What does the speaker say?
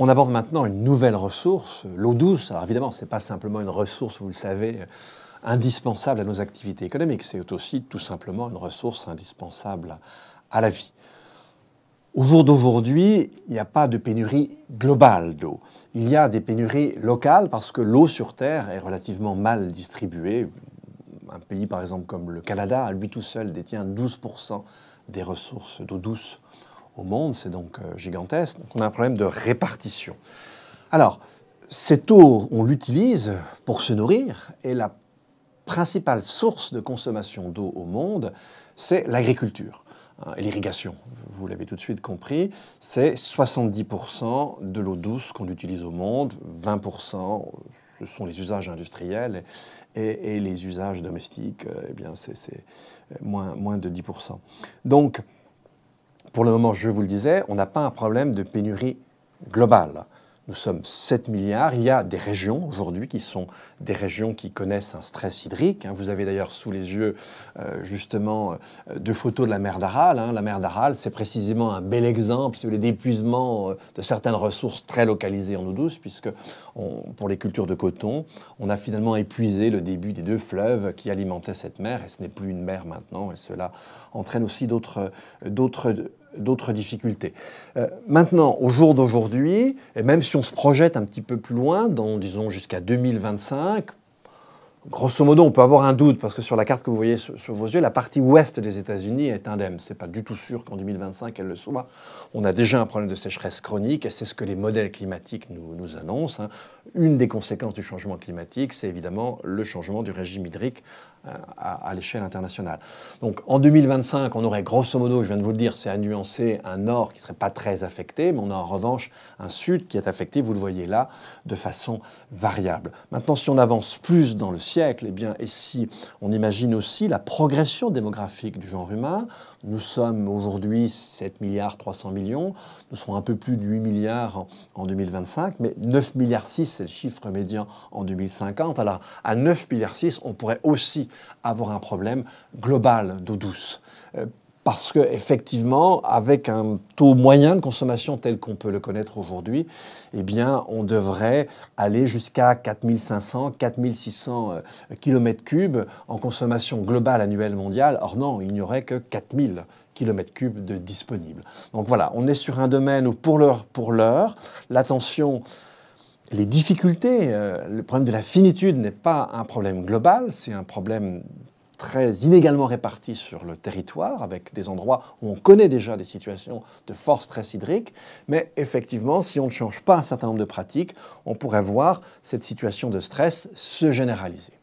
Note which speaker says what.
Speaker 1: On aborde maintenant une nouvelle ressource, l'eau douce. Alors évidemment, ce n'est pas simplement une ressource, vous le savez, indispensable à nos activités économiques, c'est aussi tout simplement une ressource indispensable à la vie. Au jour d'aujourd'hui, il n'y a pas de pénurie globale d'eau. Il y a des pénuries locales parce que l'eau sur Terre est relativement mal distribuée. Un pays, par exemple, comme le Canada, à lui tout seul, détient 12% des ressources d'eau douce au monde, c'est donc euh, gigantesque. Donc on a un problème de répartition. Alors, cette eau, on l'utilise pour se nourrir et la principale source de consommation d'eau au monde, c'est l'agriculture hein, et l'irrigation. Vous l'avez tout de suite compris, c'est 70% de l'eau douce qu'on utilise au monde, 20% ce sont les usages industriels et, les usages domestiques, euh, eh bien c'est moins, moins de 10%. Donc, pour le moment, je vous le disais, on n'a pas un problème de pénurie globale. Nous sommes 7 milliards. Il y a des régions aujourd'hui qui sont des régions qui connaissent un stress hydrique. Hein. Vous avez d'ailleurs sous les yeux euh, justement euh, deux photos de la mer d'Aral. Hein. La mer d'Aral, c'est précisément un bel exemple si d'épuisement euh, de certaines ressources très localisées en eau douce, puisque pour les cultures de coton, on a finalement épuisé le début des deux fleuves qui alimentaient cette mer, et ce n'est plus une mer maintenant. Et cela entraîne aussi d'autres d'autres difficultés. Euh, maintenant, au jour d'aujourd'hui, et même si on se projette un petit peu plus loin, dans, disons jusqu'à 2025, grosso modo, on peut avoir un doute, parce que sur la carte que vous voyez sous, vos yeux, la partie ouest des États-Unis est indemne. Ce n'est pas du tout sûr qu'en 2025, elle le soit. On a déjà un problème de sécheresse chronique, et c'est ce que les modèles climatiques nous, annoncent. Hein. Une des conséquences du changement climatique, c'est évidemment le changement du régime hydrique euh, à, l'échelle internationale. Donc en 2025, on aurait grosso modo, je viens de vous le dire, c'est à nuancer, un nord qui ne serait pas très affecté, mais on a en revanche un sud qui est affecté, vous le voyez là, de façon variable. Maintenant, si on avance plus dans le siècle, et eh bien, et si on imagine aussi la progression démographique du genre humain, nous sommes aujourd'hui 7 milliards 300 millions, nous serons un peu plus de 8 milliards en, 2025, mais 9 milliards 6, c'est le chiffre médian en 2050. Alors à 9 milliards 6, on pourrait aussi avoir un problème global d'eau douce. Euh, parce qu'effectivement, avec un taux moyen de consommation tel qu'on peut le connaître aujourd'hui, eh bien, on devrait aller jusqu'à 4500, 4600 km3 en consommation globale annuelle mondiale. Or non, il n'y aurait que 4000 km3 de disponibles. Donc voilà, on est sur un domaine où pour l'heure, pour l'heure, l'attention les difficultés, euh, le problème de la finitude n'est pas un problème global, c'est un problème très inégalement réparti sur le territoire, avec des endroits où on connaît déjà des situations de fort stress hydrique. Mais effectivement, si on ne change pas un certain nombre de pratiques, on pourrait voir cette situation de stress se généraliser.